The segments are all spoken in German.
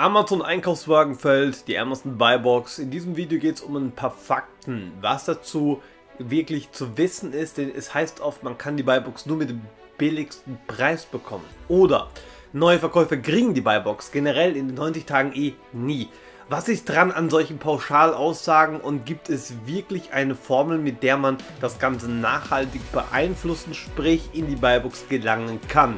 Amazon Einkaufswagen fällt, die Amazon Buybox. In diesem Video geht es um ein paar Fakten, was dazu wirklich zu wissen ist, denn es heißt oft, man kann die Buybox nur mit dem billigsten Preis bekommen. Oder neue Verkäufer kriegen die Buybox generell in den 90 Tagen eh nie. Was ist dran an solchen Pauschalaussagen und gibt es wirklich eine Formel, mit der man das Ganze nachhaltig beeinflussen, sprich in die Buybox gelangen kann?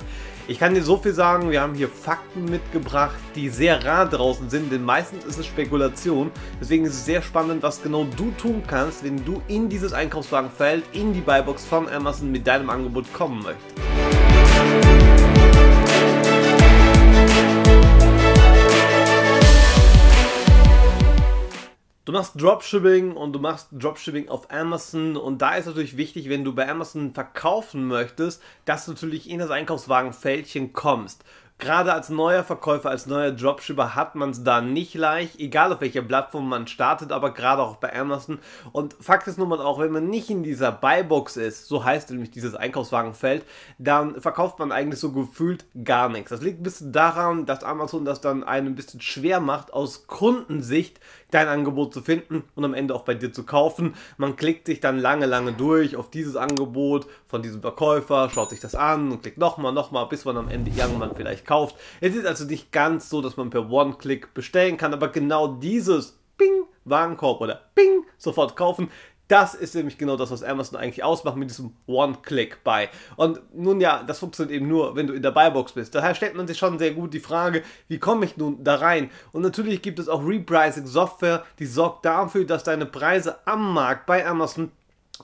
Ich kann dir so viel sagen, wir haben hier Fakten mitgebracht, die sehr rar draußen sind, denn meistens ist es Spekulation. Deswegen ist es sehr spannend, was genau du tun kannst, wenn du in dieses Einkaufswagenfeld, in die Buybox von Amazon mit deinem Angebot kommen möchtest. Du machst Dropshipping und du machst Dropshipping auf Amazon und da ist natürlich wichtig, wenn du bei Amazon verkaufen möchtest, dass du natürlich in das Einkaufswagenfältchen kommst. Gerade als neuer Verkäufer, als neuer Dropshipper hat man es da nicht leicht, egal auf welcher Plattform man startet, aber gerade auch bei Amazon. Und Fakt ist nun mal auch, wenn man nicht in dieser Buybox ist, so heißt nämlich dieses Einkaufswagenfeld, dann verkauft man eigentlich so gefühlt gar nichts. Das liegt ein bisschen daran, dass Amazon das dann einem ein bisschen schwer macht, aus Kundensicht dein Angebot zu finden und am Ende auch bei dir zu kaufen. Man klickt sich dann lange, lange durch auf dieses Angebot von diesem Verkäufer, schaut sich das an und klickt nochmal, nochmal, bis man am Ende irgendwann vielleicht kauft. Es ist also nicht ganz so, dass man per One-Click bestellen kann, aber genau dieses Ping Warenkorb oder Ping sofort kaufen das ist nämlich genau das, was Amazon eigentlich ausmacht mit diesem One-Click-Buy. Und nun ja, das funktioniert eben nur, wenn du in der Buybox bist. Daher stellt man sich schon sehr gut die Frage, wie komme ich nun da rein? Und natürlich gibt es auch Repricing-Software, die sorgt dafür, dass deine Preise am Markt bei Amazon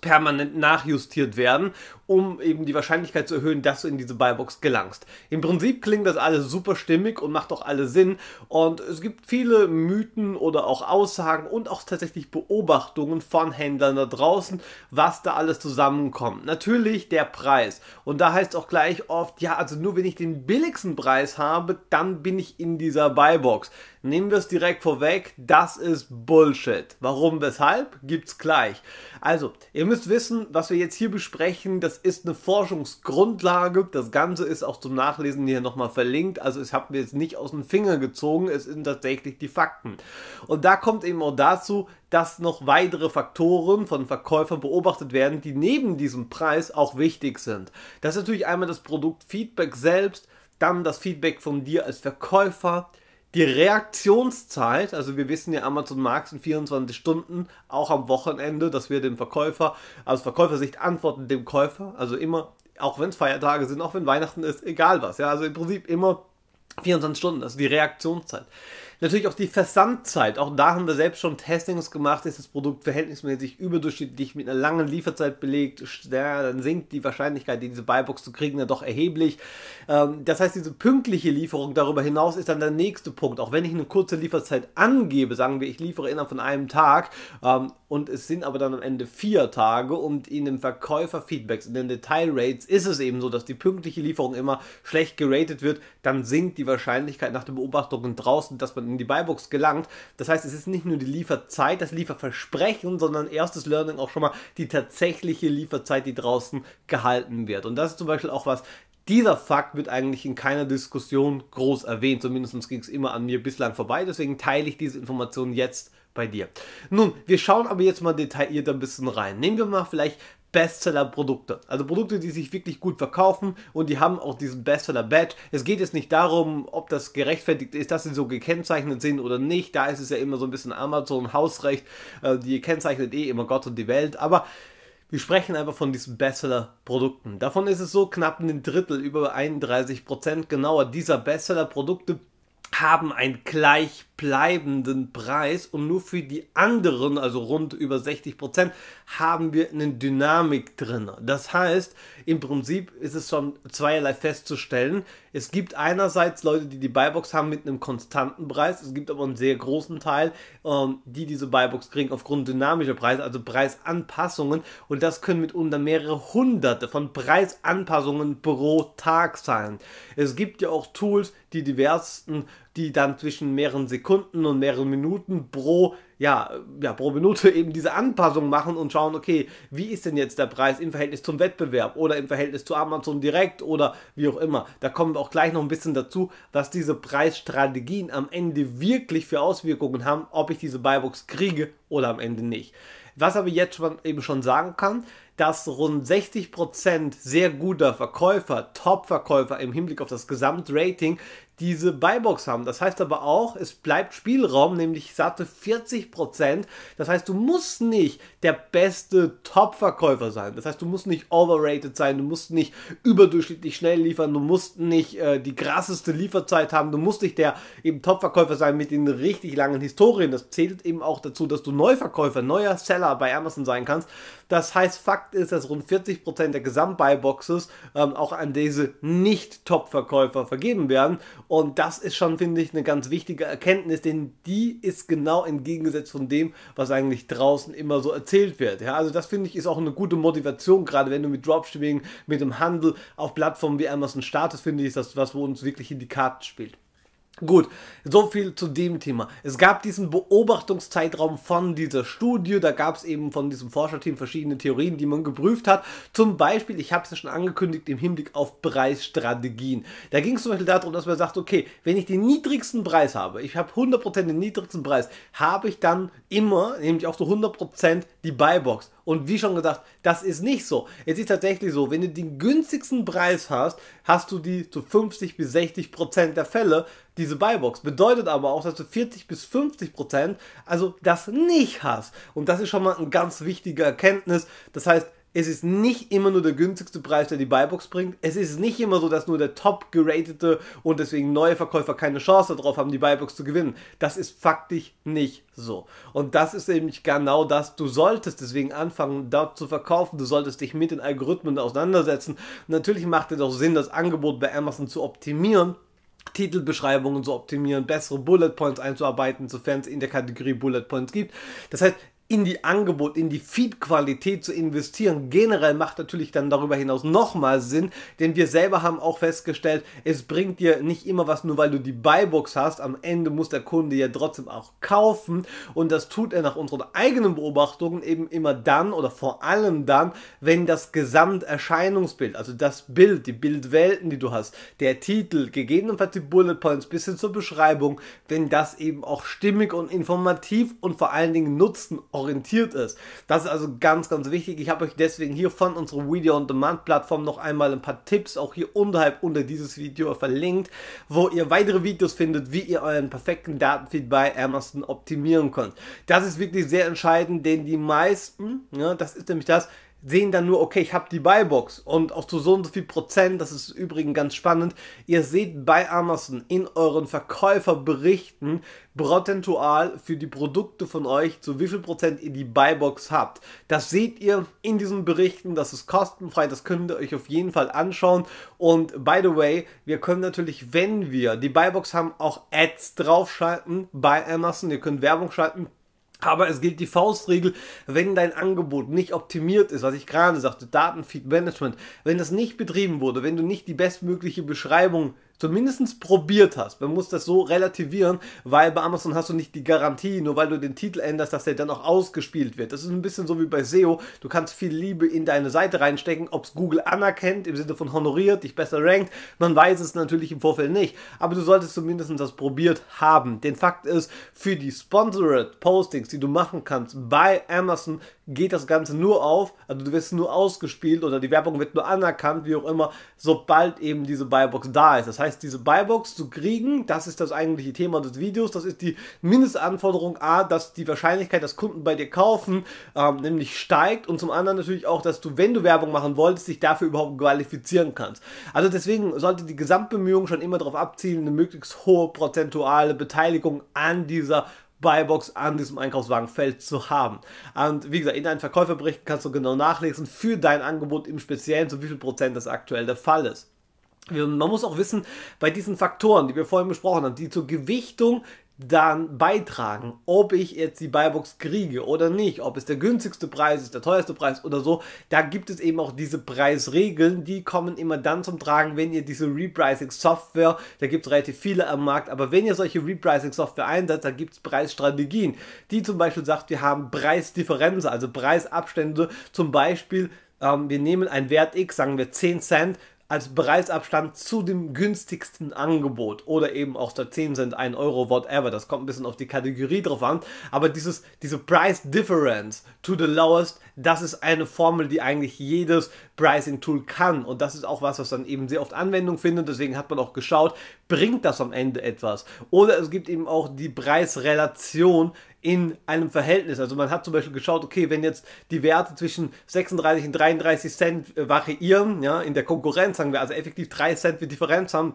permanent nachjustiert werden, um eben die Wahrscheinlichkeit zu erhöhen, dass du in diese Buybox gelangst. Im Prinzip klingt das alles super stimmig und macht auch alle Sinn und es gibt viele Mythen oder auch Aussagen und auch tatsächlich Beobachtungen von Händlern da draußen, was da alles zusammenkommt. Natürlich der Preis und da heißt auch gleich oft, ja, also nur wenn ich den billigsten Preis habe, dann bin ich in dieser Buybox. Nehmen wir es direkt vorweg, das ist Bullshit. Warum, weshalb, gibt es gleich. Also, ihr müsst wissen, was wir jetzt hier besprechen, das ist eine Forschungsgrundlage. Das Ganze ist auch zum Nachlesen hier nochmal verlinkt. Also, es haben mir jetzt nicht aus dem Finger gezogen, es sind tatsächlich die Fakten. Und da kommt eben auch dazu, dass noch weitere Faktoren von Verkäufern beobachtet werden, die neben diesem Preis auch wichtig sind. Das ist natürlich einmal das Produktfeedback selbst, dann das Feedback von dir als Verkäufer, die Reaktionszeit, also wir wissen ja, Amazon Markt in 24 Stunden, auch am Wochenende, dass wir dem Verkäufer, aus Verkäufersicht antworten dem Käufer, also immer, auch wenn es Feiertage sind, auch wenn Weihnachten ist, egal was, ja, also im Prinzip immer 24 Stunden, also die Reaktionszeit. Natürlich auch die Versandzeit. Auch da haben wir selbst schon Testings gemacht. Ist das Produkt verhältnismäßig überdurchschnittlich mit einer langen Lieferzeit belegt? Ja, dann sinkt die Wahrscheinlichkeit, diese Buybox zu kriegen, ja doch erheblich. Ähm, das heißt, diese pünktliche Lieferung darüber hinaus ist dann der nächste Punkt. Auch wenn ich eine kurze Lieferzeit angebe, sagen wir, ich liefere innerhalb von einem Tag, ähm, und es sind aber dann am Ende vier Tage und in dem Feedbacks, in den Detailrates ist es eben so, dass die pünktliche Lieferung immer schlecht geratet wird, dann sinkt die Wahrscheinlichkeit nach den Beobachtungen draußen, dass man in die Buybox gelangt. Das heißt, es ist nicht nur die Lieferzeit, das Lieferversprechen, sondern erstes Learning auch schon mal die tatsächliche Lieferzeit, die draußen gehalten wird. Und das ist zum Beispiel auch was, dieser Fakt wird eigentlich in keiner Diskussion groß erwähnt, zumindest ging es immer an mir bislang vorbei, deswegen teile ich diese Information jetzt bei dir. Nun, wir schauen aber jetzt mal detailliert ein bisschen rein. Nehmen wir mal vielleicht Bestseller-Produkte. Also Produkte, die sich wirklich gut verkaufen und die haben auch diesen Bestseller-Badge. Es geht jetzt nicht darum, ob das gerechtfertigt ist, dass sie so gekennzeichnet sind oder nicht. Da ist es ja immer so ein bisschen Amazon-Hausrecht. Äh, die kennzeichnet eh immer Gott und die Welt. Aber wir sprechen einfach von diesen Bestseller-Produkten. Davon ist es so knapp ein Drittel, über 31 Prozent genauer dieser Bestseller-Produkte haben ein gleich bleibenden Preis und nur für die anderen, also rund über 60 Prozent, haben wir eine Dynamik drin. Das heißt, im Prinzip ist es schon zweierlei festzustellen. Es gibt einerseits Leute, die die Buybox haben mit einem konstanten Preis. Es gibt aber einen sehr großen Teil, ähm, die diese Buybox kriegen aufgrund dynamischer Preise, also Preisanpassungen. Und das können mitunter mehrere hunderte von Preisanpassungen pro Tag sein. Es gibt ja auch Tools, die diversen, die dann zwischen mehreren Sekunden Sekunden und mehrere Minuten pro, ja, ja, pro Minute eben diese Anpassung machen und schauen, okay, wie ist denn jetzt der Preis im Verhältnis zum Wettbewerb oder im Verhältnis zu Amazon direkt oder wie auch immer. Da kommen wir auch gleich noch ein bisschen dazu, was diese Preisstrategien am Ende wirklich für Auswirkungen haben, ob ich diese Buybox kriege oder am Ende nicht. Was aber jetzt schon, eben schon sagen kann, dass rund 60% sehr guter Verkäufer, Top-Verkäufer im Hinblick auf das Gesamtrating diese Buybox haben. Das heißt aber auch, es bleibt Spielraum, nämlich satte 40%. Das heißt, du musst nicht der beste Top-Verkäufer sein. Das heißt, du musst nicht overrated sein, du musst nicht überdurchschnittlich schnell liefern, du musst nicht äh, die krasseste Lieferzeit haben, du musst nicht der eben Top-Verkäufer sein mit den richtig langen Historien. Das zählt eben auch dazu, dass du Neuverkäufer, neuer Seller bei Amazon sein kannst. Das heißt, fuck Fakt ist, dass rund 40% der Gesamtbuyboxes ähm, auch an diese Nicht-Top-Verkäufer vergeben werden. Und das ist schon, finde ich, eine ganz wichtige Erkenntnis, denn die ist genau entgegengesetzt von dem, was eigentlich draußen immer so erzählt wird. Ja, also das finde ich ist auch eine gute Motivation, gerade wenn du mit Dropshipping, mit dem Handel auf Plattformen wie Amazon startest, finde ich, ist das was, wo uns wirklich in die Karten spielt. Gut, so viel zu dem Thema. Es gab diesen Beobachtungszeitraum von dieser Studie, da gab es eben von diesem Forscherteam verschiedene Theorien, die man geprüft hat. Zum Beispiel, ich habe es ja schon angekündigt, im Hinblick auf Preisstrategien. Da ging es zum Beispiel darum, dass man sagt, okay, wenn ich den niedrigsten Preis habe, ich habe 100% den niedrigsten Preis, habe ich dann immer, nämlich auch zu so 100% die Buybox. Und wie schon gesagt, das ist nicht so. Es ist tatsächlich so, wenn du den günstigsten Preis hast, hast du die zu 50 bis 60 Prozent der Fälle diese Buybox. Bedeutet aber auch, dass du 40 bis 50 Prozent, also das nicht hast. Und das ist schon mal eine ganz wichtige Erkenntnis. Das heißt, es ist nicht immer nur der günstigste Preis, der die Buybox bringt. Es ist nicht immer so, dass nur der top geratete und deswegen neue Verkäufer keine Chance darauf haben, die Buybox zu gewinnen. Das ist faktisch nicht so. Und das ist nämlich genau das. Du solltest deswegen anfangen, dort zu verkaufen. Du solltest dich mit den Algorithmen auseinandersetzen. natürlich macht es auch Sinn, das Angebot bei Amazon zu optimieren. Titelbeschreibungen zu optimieren, bessere Bullet Points einzuarbeiten, sofern es in der Kategorie Bullet Points gibt. Das heißt, in die Angebot, in die Feed-Qualität zu investieren. Generell macht natürlich dann darüber hinaus nochmal Sinn, denn wir selber haben auch festgestellt, es bringt dir nicht immer was, nur weil du die Buybox hast. Am Ende muss der Kunde ja trotzdem auch kaufen und das tut er nach unseren eigenen Beobachtungen eben immer dann oder vor allem dann, wenn das Gesamterscheinungsbild, also das Bild, die Bildwelten, die du hast, der Titel, gegebenenfalls die Bullet Points bis hin zur Beschreibung, wenn das eben auch stimmig und informativ und vor allen Dingen nutzen orientiert ist. Das ist also ganz, ganz wichtig. Ich habe euch deswegen hier von unserer Video on Demand Plattform noch einmal ein paar Tipps auch hier unterhalb unter dieses Video verlinkt, wo ihr weitere Videos findet, wie ihr euren perfekten Datenfeed bei Amazon optimieren könnt. Das ist wirklich sehr entscheidend, denn die meisten, ja, das ist nämlich das, sehen dann nur, okay, ich habe die Buybox und auch zu so und so viel Prozent, das ist übrigens ganz spannend. Ihr seht bei Amazon in euren Verkäuferberichten prozentual für die Produkte von euch, zu wie viel Prozent ihr die Buybox habt. Das seht ihr in diesen Berichten, das ist kostenfrei, das könnt ihr euch auf jeden Fall anschauen. Und by the way, wir können natürlich, wenn wir die Buybox haben, auch Ads draufschalten bei Amazon. Ihr könnt Werbung schalten, aber es gilt die Faustregel, wenn dein Angebot nicht optimiert ist, was ich gerade sagte, Datenfeed Management, wenn das nicht betrieben wurde, wenn du nicht die bestmögliche Beschreibung zumindest probiert hast. Man muss das so relativieren, weil bei Amazon hast du nicht die Garantie, nur weil du den Titel änderst, dass der dann auch ausgespielt wird. Das ist ein bisschen so wie bei SEO. Du kannst viel Liebe in deine Seite reinstecken, ob es Google anerkennt, im Sinne von honoriert, dich besser rankt. Man weiß es natürlich im Vorfeld nicht, aber du solltest zumindest das probiert haben. Den Fakt ist, für die Sponsored Postings, die du machen kannst bei Amazon, geht das Ganze nur auf, also du wirst nur ausgespielt oder die Werbung wird nur anerkannt, wie auch immer, sobald eben diese Buybox da ist. Das heißt, diese Buybox zu kriegen, das ist das eigentliche Thema des Videos, das ist die Mindestanforderung A, dass die Wahrscheinlichkeit, dass Kunden bei dir kaufen, ähm, nämlich steigt und zum anderen natürlich auch, dass du, wenn du Werbung machen wolltest, dich dafür überhaupt qualifizieren kannst. Also deswegen sollte die Gesamtbemühung schon immer darauf abzielen, eine möglichst hohe prozentuale Beteiligung an dieser Buybox an diesem Einkaufswagenfeld zu haben. Und wie gesagt, in deinen Verkäuferberichten kannst du genau nachlesen für dein Angebot im Speziellen, zu wie viel Prozent das aktuell der Fall ist. Man muss auch wissen, bei diesen Faktoren, die wir vorhin besprochen haben, die zur Gewichtung dann beitragen, ob ich jetzt die Buybox kriege oder nicht, ob es der günstigste Preis ist, der teuerste Preis oder so. Da gibt es eben auch diese Preisregeln, die kommen immer dann zum Tragen, wenn ihr diese Repricing-Software, da gibt es relativ viele am Markt, aber wenn ihr solche Repricing-Software einsetzt, da gibt es Preisstrategien, die zum Beispiel sagt, wir haben Preisdifferenzen, also Preisabstände, zum Beispiel ähm, wir nehmen einen Wert X, sagen wir 10 Cent, als Preisabstand zu dem günstigsten Angebot oder eben auch der 10 Cent 1 Euro, whatever. Das kommt ein bisschen auf die Kategorie drauf an. Aber dieses, diese Price Difference to the lowest, das ist eine Formel, die eigentlich jedes Pricing Tool kann. Und das ist auch was, was dann eben sehr oft Anwendung findet. Deswegen hat man auch geschaut, bringt das am Ende etwas? Oder es gibt eben auch die Preisrelation in einem Verhältnis. Also man hat zum Beispiel geschaut, okay, wenn jetzt die Werte zwischen 36 und 33 Cent variieren, ja, in der Konkurrenz, sagen wir also effektiv 3 Cent für Differenz haben,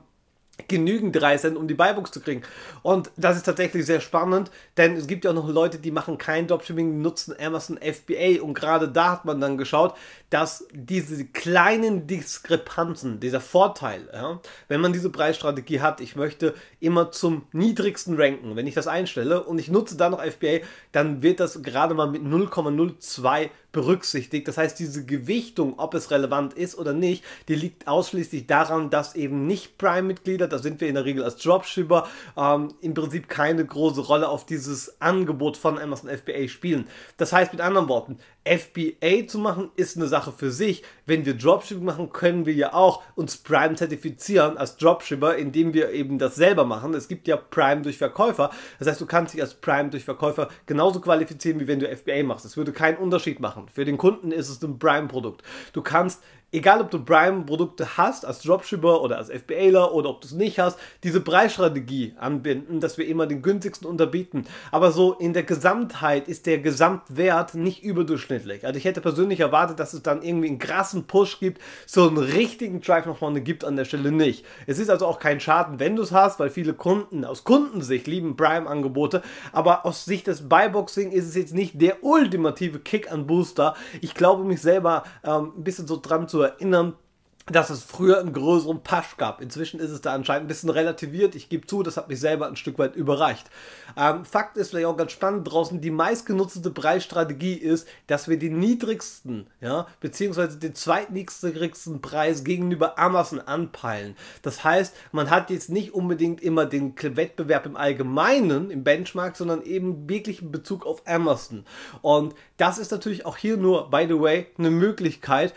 genügend Reis sind, um die Buybox zu kriegen. Und das ist tatsächlich sehr spannend, denn es gibt ja auch noch Leute, die machen kein Dropshipping, nutzen Amazon FBA und gerade da hat man dann geschaut, dass diese kleinen Diskrepanzen, dieser Vorteil, ja, wenn man diese Preisstrategie hat, ich möchte immer zum niedrigsten ranken, wenn ich das einstelle und ich nutze dann noch FBA, dann wird das gerade mal mit 0,02 berücksichtigt. Das heißt, diese Gewichtung, ob es relevant ist oder nicht, die liegt ausschließlich daran, dass eben nicht Prime-Mitglieder, da sind wir in der Regel als Dropshipper, ähm, im Prinzip keine große Rolle auf dieses Angebot von Amazon FBA spielen. Das heißt mit anderen Worten, FBA zu machen ist eine Sache für sich. Wenn wir Dropshipping machen, können wir ja auch uns Prime zertifizieren als Dropshipper, indem wir eben das selber machen. Es gibt ja Prime durch Verkäufer. Das heißt, du kannst dich als Prime durch Verkäufer genauso qualifizieren, wie wenn du FBA machst. Es würde keinen Unterschied machen. Für den Kunden ist es ein Prime-Produkt. Du kannst egal ob du Prime-Produkte hast, als Dropshipper oder als FBAler oder ob du es nicht hast, diese Preisstrategie anbinden, dass wir immer den günstigsten unterbieten. Aber so in der Gesamtheit ist der Gesamtwert nicht überdurchschnittlich. Also ich hätte persönlich erwartet, dass es dann irgendwie einen krassen Push gibt, so einen richtigen Drive nach vorne gibt an der Stelle nicht. Es ist also auch kein Schaden, wenn du es hast, weil viele Kunden aus Kundensicht lieben Prime-Angebote, aber aus Sicht des Buyboxing ist es jetzt nicht der ultimative Kick an Booster. Ich glaube mich selber ähm, ein bisschen so dran zu erinnern, dass es früher einen größeren Pasch gab. Inzwischen ist es da anscheinend ein bisschen relativiert. Ich gebe zu, das hat mich selber ein Stück weit überreicht. Ähm, Fakt ist vielleicht auch ganz spannend draußen, die meistgenutzte Preisstrategie ist, dass wir den niedrigsten, ja, beziehungsweise den zweitniedrigsten Preis gegenüber Amazon anpeilen. Das heißt, man hat jetzt nicht unbedingt immer den Wettbewerb im Allgemeinen, im Benchmark, sondern eben wirklich in Bezug auf Amazon. Und das ist natürlich auch hier nur, by the way, eine Möglichkeit,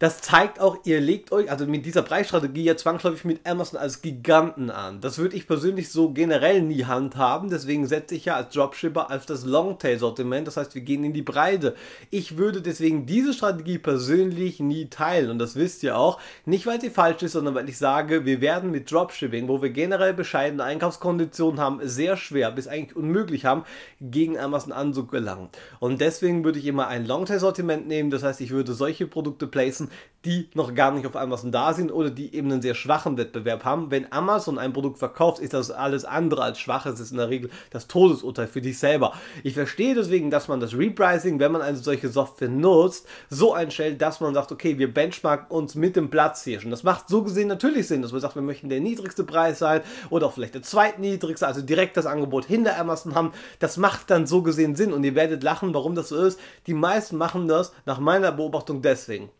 das zeigt auch, ihr legt euch, also mit dieser Preisstrategie ja zwangsläufig mit Amazon als Giganten an. Das würde ich persönlich so generell nie handhaben, deswegen setze ich ja als Dropshipper auf das Longtail-Sortiment, das heißt, wir gehen in die Breite. Ich würde deswegen diese Strategie persönlich nie teilen und das wisst ihr auch, nicht weil sie falsch ist, sondern weil ich sage, wir werden mit Dropshipping, wo wir generell bescheidene Einkaufskonditionen haben, sehr schwer bis eigentlich unmöglich haben, gegen Amazon anzugelangen. Und deswegen würde ich immer ein Longtail-Sortiment nehmen, das heißt, ich würde solche Produkte placen, die noch gar nicht auf Amazon da sind oder die eben einen sehr schwachen Wettbewerb haben. Wenn Amazon ein Produkt verkauft, ist das alles andere als schwach. Es ist in der Regel das Todesurteil für dich selber. Ich verstehe deswegen, dass man das Repricing, wenn man eine also solche Software nutzt, so einstellt, dass man sagt, okay, wir benchmarken uns mit dem Platz hier schon. Das macht so gesehen natürlich Sinn, dass man sagt, wir möchten der niedrigste Preis sein oder auch vielleicht der zweitniedrigste, also direkt das Angebot hinter Amazon haben. Das macht dann so gesehen Sinn und ihr werdet lachen, warum das so ist. Die meisten machen das nach meiner Beobachtung deswegen.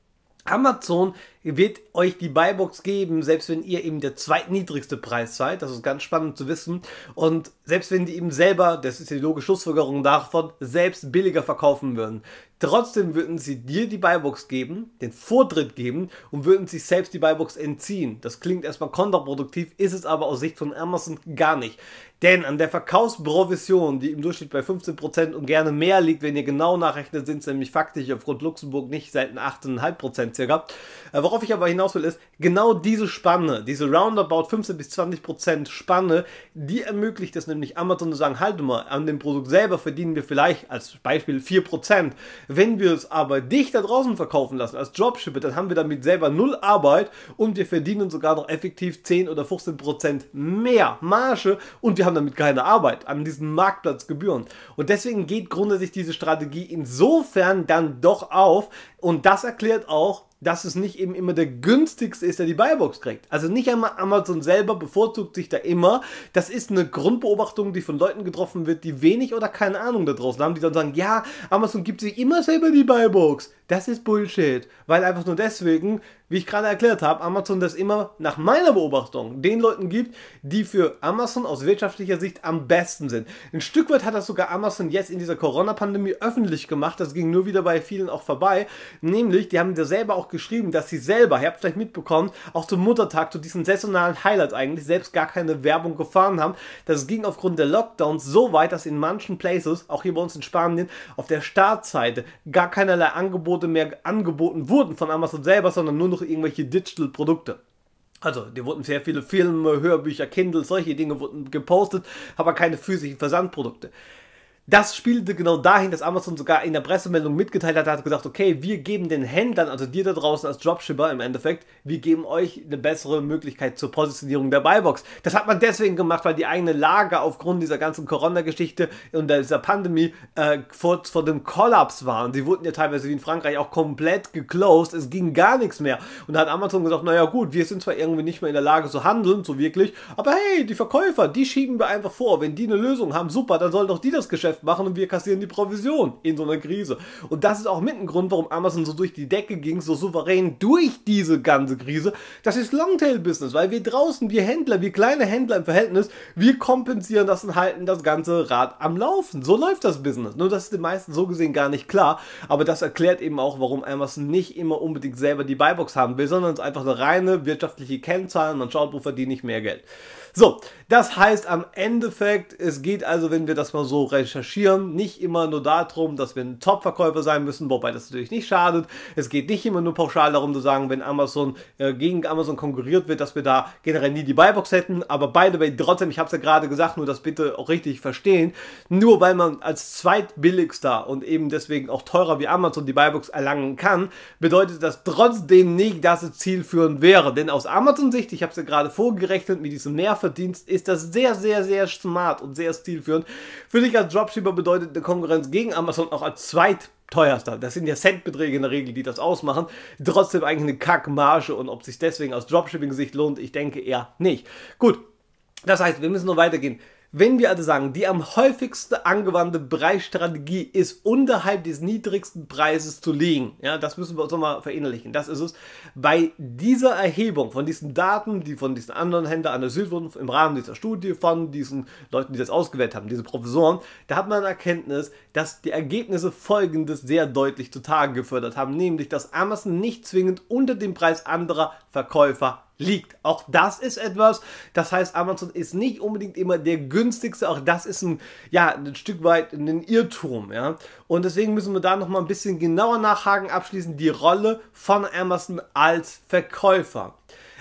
Amazon wird euch die Buybox geben, selbst wenn ihr eben der zweitniedrigste Preis seid. Das ist ganz spannend zu wissen. Und selbst wenn die eben selber, das ist ja die logische Schlussfolgerung davon, selbst billiger verkaufen würden. Trotzdem würden sie dir die Buybox geben, den Vortritt geben und würden sich selbst die Buybox entziehen. Das klingt erstmal kontraproduktiv, ist es aber aus Sicht von Amazon gar nicht. Denn an der Verkaufsprovision, die im Durchschnitt bei 15% und gerne mehr liegt, wenn ihr genau nachrechnet, sind es nämlich faktisch aufgrund Luxemburg nicht seit 8,5% circa. Äh, worauf ich aber hinaus will, ist, genau diese Spanne, diese roundabout 15 bis 20% Spanne, die ermöglicht es nämlich Amazon zu sagen, halt mal, an dem Produkt selber verdienen wir vielleicht als Beispiel 4%. Wenn wir es aber dich da draußen verkaufen lassen als Dropshipper, dann haben wir damit selber null Arbeit und wir verdienen sogar noch effektiv 10 oder 15% mehr Marge und wir haben haben damit keine Arbeit an diesen Marktplatzgebühren. Und deswegen geht grundsätzlich diese Strategie insofern dann doch auf. Und das erklärt auch, dass es nicht eben immer der günstigste ist, der die Buybox kriegt. Also nicht einmal Amazon selber bevorzugt sich da immer. Das ist eine Grundbeobachtung, die von Leuten getroffen wird, die wenig oder keine Ahnung da draußen haben, die dann sagen, ja, Amazon gibt sich immer selber die Buybox. Das ist Bullshit, weil einfach nur deswegen, wie ich gerade erklärt habe, Amazon das immer nach meiner Beobachtung den Leuten gibt, die für Amazon aus wirtschaftlicher Sicht am besten sind. Ein Stück weit hat das sogar Amazon jetzt in dieser Corona-Pandemie öffentlich gemacht, das ging nur wieder bei vielen auch vorbei, nämlich die haben da selber auch geschrieben, dass sie selber, ihr habt vielleicht mitbekommen, auch zum Muttertag, zu diesem saisonalen Highlight eigentlich, selbst gar keine Werbung gefahren haben. Das ging aufgrund der Lockdowns so weit, dass in manchen Places, auch hier bei uns in Spanien, auf der Startseite gar keinerlei Angebote Angebote mehr angeboten wurden von Amazon selber, sondern nur noch irgendwelche Digital-Produkte. Also, dir wurden sehr viele Filme, Hörbücher, Kindle, solche Dinge wurden gepostet, aber keine physischen Versandprodukte das spielte genau dahin, dass Amazon sogar in der Pressemeldung mitgeteilt hat, hat gesagt, okay, wir geben den Händlern, also dir da draußen als Dropshipper im Endeffekt, wir geben euch eine bessere Möglichkeit zur Positionierung der Buybox. Das hat man deswegen gemacht, weil die eigene Lage aufgrund dieser ganzen Corona-Geschichte und dieser Pandemie äh, kurz vor dem Kollaps war. Und die wurden ja teilweise wie in Frankreich auch komplett geclosed, es ging gar nichts mehr. Und da hat Amazon gesagt, naja gut, wir sind zwar irgendwie nicht mehr in der Lage zu handeln, so wirklich, aber hey, die Verkäufer, die schieben wir einfach vor. Wenn die eine Lösung haben, super, dann soll doch die das Geschäft Geschäft machen und wir kassieren die Provision in so einer Krise. Und das ist auch mit ein Grund, warum Amazon so durch die Decke ging, so souverän durch diese ganze Krise. Das ist Longtail-Business, weil wir draußen, wir Händler, wir kleine Händler im Verhältnis, wir kompensieren das und halten das ganze Rad am Laufen. So läuft das Business. Nur das ist den meisten so gesehen gar nicht klar. Aber das erklärt eben auch, warum Amazon nicht immer unbedingt selber die Buybox haben will, sondern es ist einfach eine reine wirtschaftliche Kennzahl. Man schaut, wo verdiene ich mehr Geld. So, das heißt am Endeffekt, es geht also, wenn wir das mal so recherchieren, Recherchieren nicht immer nur darum, dass wir ein Top-Verkäufer sein müssen, wobei das natürlich nicht schadet. Es geht nicht immer nur pauschal darum zu sagen, wenn Amazon äh, gegen Amazon konkurriert wird, dass wir da generell nie die Buybox hätten. Aber by the way, trotzdem, ich habe es ja gerade gesagt, nur das bitte auch richtig verstehen. Nur weil man als zweitbilligster und eben deswegen auch teurer wie Amazon die Buybox erlangen kann, bedeutet das trotzdem nicht, dass es zielführend wäre. Denn aus Amazon-Sicht, ich habe es ja gerade vorgerechnet, mit diesem Mehrverdienst ist das sehr, sehr, sehr smart und sehr zielführend. Für dich als Dropship tagsüber bedeutet eine Konkurrenz gegen Amazon auch als zweitteuerster, das sind ja Centbeträge in der Regel, die das ausmachen, trotzdem eigentlich eine Kackmarge und ob sich deswegen aus Dropshipping-Sicht lohnt, ich denke eher nicht. Gut, das heißt, wir müssen noch weitergehen. Wenn wir also sagen, die am häufigsten angewandte Preisstrategie ist unterhalb des niedrigsten Preises zu liegen, ja, das müssen wir uns nochmal verinnerlichen. Das ist es. Bei dieser Erhebung von diesen Daten, die von diesen anderen Händlern analysiert wurden, im Rahmen dieser Studie von diesen Leuten, die das ausgewählt haben, diese Professoren, da hat man Erkenntnis, dass die Ergebnisse folgendes sehr deutlich zutage gefördert haben, nämlich, dass Amazon nicht zwingend unter dem Preis anderer Verkäufer liegt. Auch das ist etwas, das heißt, Amazon ist nicht unbedingt immer der günstigste, auch das ist ein, ja, ein Stück weit ein Irrtum, ja. Und deswegen müssen wir da nochmal ein bisschen genauer nachhaken, abschließend die Rolle von Amazon als Verkäufer.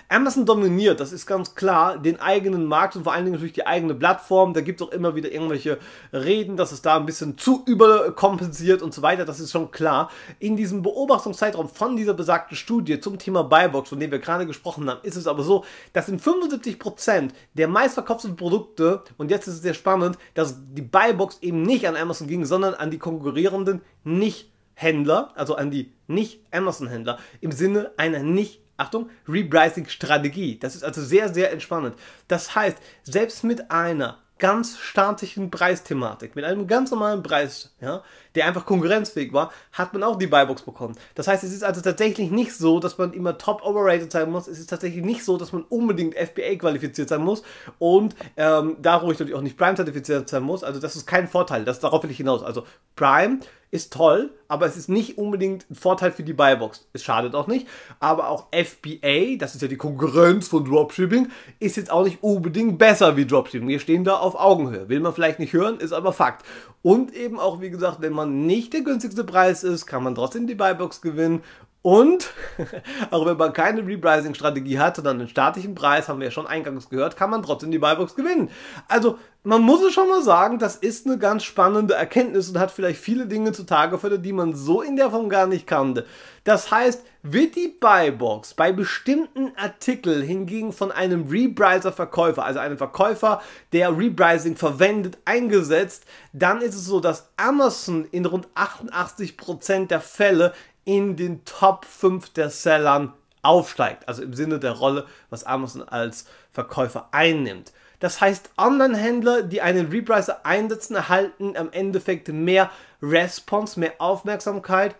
Amazon dominiert, das ist ganz klar, den eigenen Markt und vor allen Dingen natürlich die eigene Plattform. Da gibt es auch immer wieder irgendwelche Reden, dass es da ein bisschen zu überkompensiert und so weiter. Das ist schon klar. In diesem Beobachtungszeitraum von dieser besagten Studie zum Thema Buybox, von dem wir gerade gesprochen haben, ist es aber so, dass in 75% der meistverkauften Produkte, und jetzt ist es sehr spannend, dass die Buybox eben nicht an Amazon ging, sondern an die konkurrierenden Nicht-Händler, also an die Nicht-Amazon-Händler im Sinne einer nicht Achtung, Repricing-Strategie. Das ist also sehr, sehr entspannend. Das heißt, selbst mit einer ganz statischen Preisthematik, mit einem ganz normalen Preis, ja, der einfach konkurrenzfähig war, hat man auch die Buybox bekommen. Das heißt, es ist also tatsächlich nicht so, dass man immer top overrated sein muss. Es ist tatsächlich nicht so, dass man unbedingt FBA qualifiziert sein muss und ähm, dadurch natürlich auch nicht Prime zertifiziert sein muss. Also das ist kein Vorteil. Das, darauf will ich hinaus. Also Prime ist toll, aber es ist nicht unbedingt ein Vorteil für die Buybox. Es schadet auch nicht. Aber auch FBA, das ist ja die Konkurrenz von Dropshipping, ist jetzt auch nicht unbedingt besser wie Dropshipping. Wir stehen da auf Augenhöhe. Will man vielleicht nicht hören, ist aber Fakt. Und eben auch, wie gesagt, wenn man nicht der günstigste Preis ist, kann man trotzdem die Buybox gewinnen und auch wenn man keine Repricing-Strategie hat, sondern einen statischen Preis, haben wir ja schon eingangs gehört, kann man trotzdem die Buybox gewinnen. Also man muss es schon mal sagen, das ist eine ganz spannende Erkenntnis und hat vielleicht viele Dinge zutage gefördert, die man so in der Form gar nicht kannte. Das heißt, wird die Buybox bei bestimmten Artikeln hingegen von einem Repricer-Verkäufer, also einem Verkäufer, der Repricing verwendet, eingesetzt, dann ist es so, dass Amazon in rund 88% der Fälle in den Top 5 der Sellern aufsteigt. Also im Sinne der Rolle, was Amazon als Verkäufer einnimmt. Das heißt, Online-Händler, die einen Repricer einsetzen, erhalten am Endeffekt mehr Response, mehr Aufmerksamkeit.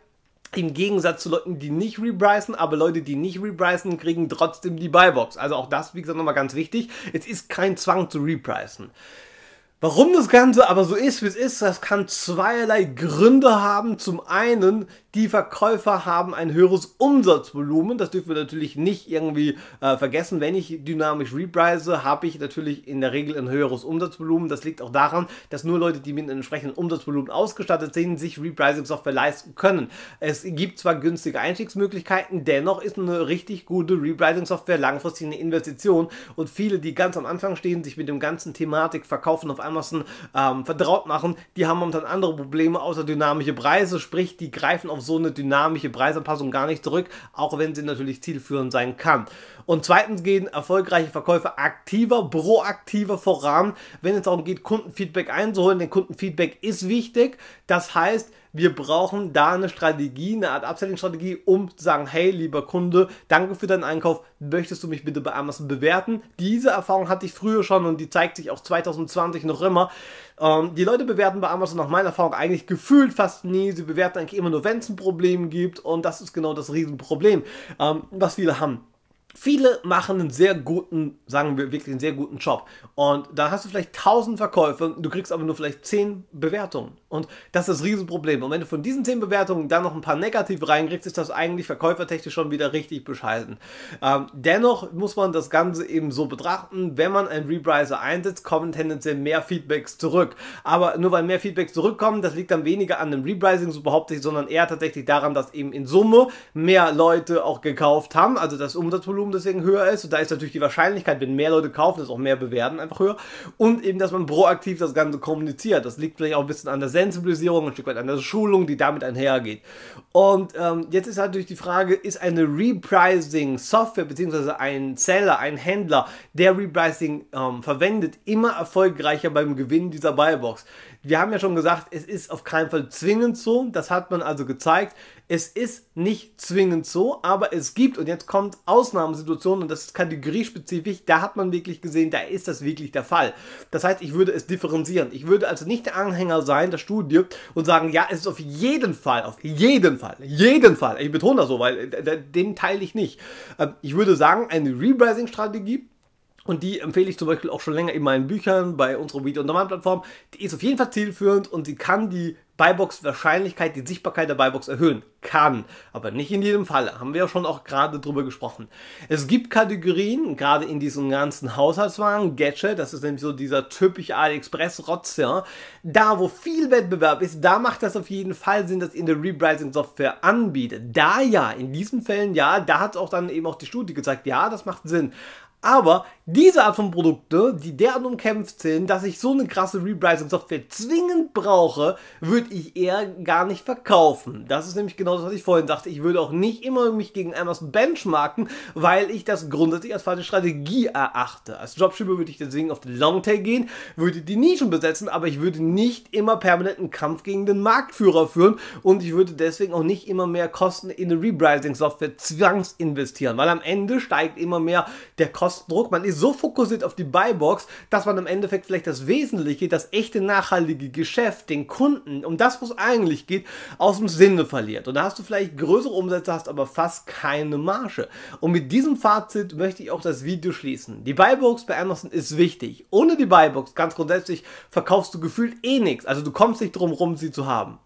Im Gegensatz zu Leuten, die nicht reprisen, aber Leute, die nicht reprisen, kriegen trotzdem die Buybox. Also auch das, wie gesagt, nochmal ganz wichtig. Es ist kein Zwang zu reprisen. Warum das Ganze aber so ist, wie es ist, das kann zweierlei Gründe haben. Zum einen die Verkäufer haben ein höheres Umsatzvolumen. Das dürfen wir natürlich nicht irgendwie äh, vergessen. Wenn ich dynamisch reprise, habe ich natürlich in der Regel ein höheres Umsatzvolumen. Das liegt auch daran, dass nur Leute, die mit einem entsprechenden Umsatzvolumen ausgestattet sind, sich Repricing-Software leisten können. Es gibt zwar günstige Einstiegsmöglichkeiten, dennoch ist eine richtig gute Repricing-Software langfristig eine Investition und viele, die ganz am Anfang stehen, sich mit dem ganzen Thematik Verkaufen auf Amazon ähm, vertraut machen, die haben dann andere Probleme außer dynamische Preise, sprich, die greifen auf so eine dynamische Preisanpassung gar nicht zurück, auch wenn sie natürlich zielführend sein kann. Und zweitens gehen erfolgreiche Verkäufer aktiver, proaktiver voran, wenn es darum geht, Kundenfeedback einzuholen. Denn Kundenfeedback ist wichtig. Das heißt, wir brauchen da eine Strategie, eine Art Upselling-Strategie, um zu sagen, hey, lieber Kunde, danke für deinen Einkauf, möchtest du mich bitte bei Amazon bewerten? Diese Erfahrung hatte ich früher schon und die zeigt sich auch 2020 noch immer. Ähm, die Leute bewerten bei Amazon nach meiner Erfahrung eigentlich gefühlt fast nie. Sie bewerten eigentlich immer nur, wenn es ein Problem gibt und das ist genau das Riesenproblem, ähm, was viele haben. Viele machen einen sehr guten, sagen wir wirklich einen sehr guten Job. Und da hast du vielleicht 1000 Verkäufe, du kriegst aber nur vielleicht 10 Bewertungen. Und das ist das Riesenproblem. Und wenn du von diesen 10 Bewertungen dann noch ein paar negative reinkriegst, ist das eigentlich verkäufertechnisch schon wieder richtig bescheiden. Ähm, dennoch muss man das Ganze eben so betrachten, wenn man einen Rebriser einsetzt, kommen tendenziell mehr Feedbacks zurück. Aber nur weil mehr Feedbacks zurückkommen, das liegt dann weniger an dem Rebrising, so behaupte ich, sondern eher tatsächlich daran, dass eben in Summe mehr Leute auch gekauft haben, also das Umsatzvolumen Volumen deswegen höher ist. Und da ist natürlich die Wahrscheinlichkeit, wenn mehr Leute kaufen, dass auch mehr bewerten, einfach höher. Und eben, dass man proaktiv das Ganze kommuniziert. Das liegt vielleicht auch ein bisschen an der Sensibilisierung, ein Stück weit an der Schulung, die damit einhergeht. Und ähm, jetzt ist halt natürlich die Frage, ist eine Repricing-Software bzw. ein Seller, ein Händler, der Repricing ähm, verwendet, immer erfolgreicher beim Gewinn dieser Buybox? Wir haben ja schon gesagt, es ist auf keinen Fall zwingend so. Das hat man also gezeigt. Es ist nicht zwingend so, aber es gibt, und jetzt kommt Ausnahmesituationen, und das ist kategoriespezifisch, da hat man wirklich gesehen, da ist das wirklich der Fall. Das heißt, ich würde es differenzieren. Ich würde also nicht der Anhänger sein der Studie und sagen, ja, es ist auf jeden Fall, auf jeden Fall, jeden Fall. Ich betone das so, weil äh, den teile ich nicht. Ähm, ich würde sagen, eine Rebranding-Strategie und die empfehle ich zum Beispiel auch schon länger in meinen Büchern bei unserer video und Normalplattform. Die ist auf jeden Fall zielführend und sie kann die Buybox-Wahrscheinlichkeit, die Sichtbarkeit der Buybox erhöhen. Kann, aber nicht in jedem Fall. Haben wir ja schon auch gerade drüber gesprochen. Es gibt Kategorien, gerade in diesem ganzen Haushaltswagen, Gadget, das ist nämlich so dieser typische AliExpress-Rotz, ja. Da, wo viel Wettbewerb ist, da macht das auf jeden Fall Sinn, dass in der rebrising software anbietet. Da ja, in diesen Fällen ja, da hat auch dann eben auch die Studie gezeigt, ja, das macht Sinn. Aber diese Art von Produkte, die derart umkämpft sind, dass ich so eine krasse rebrising software zwingend brauche, würde ich eher gar nicht verkaufen. Das ist nämlich genau das, was ich vorhin sagte. Ich würde auch nicht immer mich gegen Amazon benchmarken, weil ich das grundsätzlich als falsche Strategie erachte. Als Jobshipper würde ich deswegen auf den Longtail gehen, würde die Nischen besetzen, aber ich würde nicht immer permanenten Kampf gegen den Marktführer führen und ich würde deswegen auch nicht immer mehr Kosten in eine rebrising software zwangsinvestieren, weil am Ende steigt immer mehr der Kostendruck. Man ist so fokussiert auf die Buybox, dass man im Endeffekt vielleicht das Wesentliche, das echte nachhaltige Geschäft, den Kunden, um das, wo es eigentlich geht, aus dem Sinne verliert. Und da hast du vielleicht größere Umsätze, hast aber fast keine Marge. Und mit diesem Fazit möchte ich auch das Video schließen. Die Buybox bei Amazon ist wichtig. Ohne die Buybox, ganz grundsätzlich, verkaufst du gefühlt eh nichts. Also du kommst nicht drum rum, sie zu haben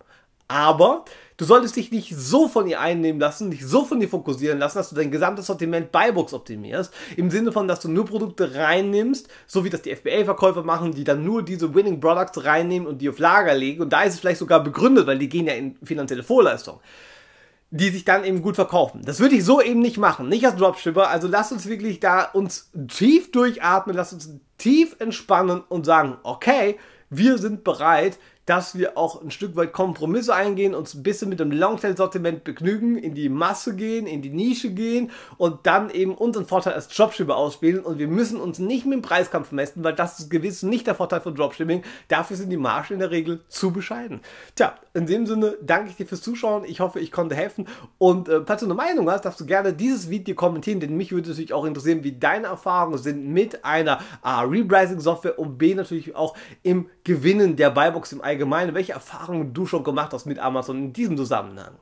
aber du solltest dich nicht so von ihr einnehmen lassen, nicht so von ihr fokussieren lassen, dass du dein gesamtes Sortiment Buybox optimierst, im Sinne von, dass du nur Produkte reinnimmst, so wie das die FBA-Verkäufer machen, die dann nur diese Winning Products reinnehmen und die auf Lager legen und da ist es vielleicht sogar begründet, weil die gehen ja in finanzielle Vorleistung die sich dann eben gut verkaufen. Das würde ich so eben nicht machen, nicht als Dropshipper. Also lass uns wirklich da uns tief durchatmen, Lass uns tief entspannen und sagen, okay, wir sind bereit, dass wir auch ein Stück weit Kompromisse eingehen, uns ein bisschen mit dem Longtail-Sortiment begnügen, in die Masse gehen, in die Nische gehen und dann eben unseren Vorteil als Dropshipper ausspielen. Und wir müssen uns nicht mit dem Preiskampf messen, weil das ist gewiss nicht der Vorteil von Dropshipping. Dafür sind die Margen in der Regel zu bescheiden. Tja, in dem Sinne danke ich dir fürs Zuschauen. Ich hoffe, ich konnte helfen. Und äh, falls du eine Meinung hast, darfst du gerne dieses Video kommentieren, denn mich würde natürlich auch interessieren, wie deine Erfahrungen sind mit einer A, äh, Repricing-Software und B, natürlich auch im Gewinnen der Buybox im Allgemeinen allgemein, welche Erfahrungen du schon gemacht hast mit Amazon in diesem Zusammenhang.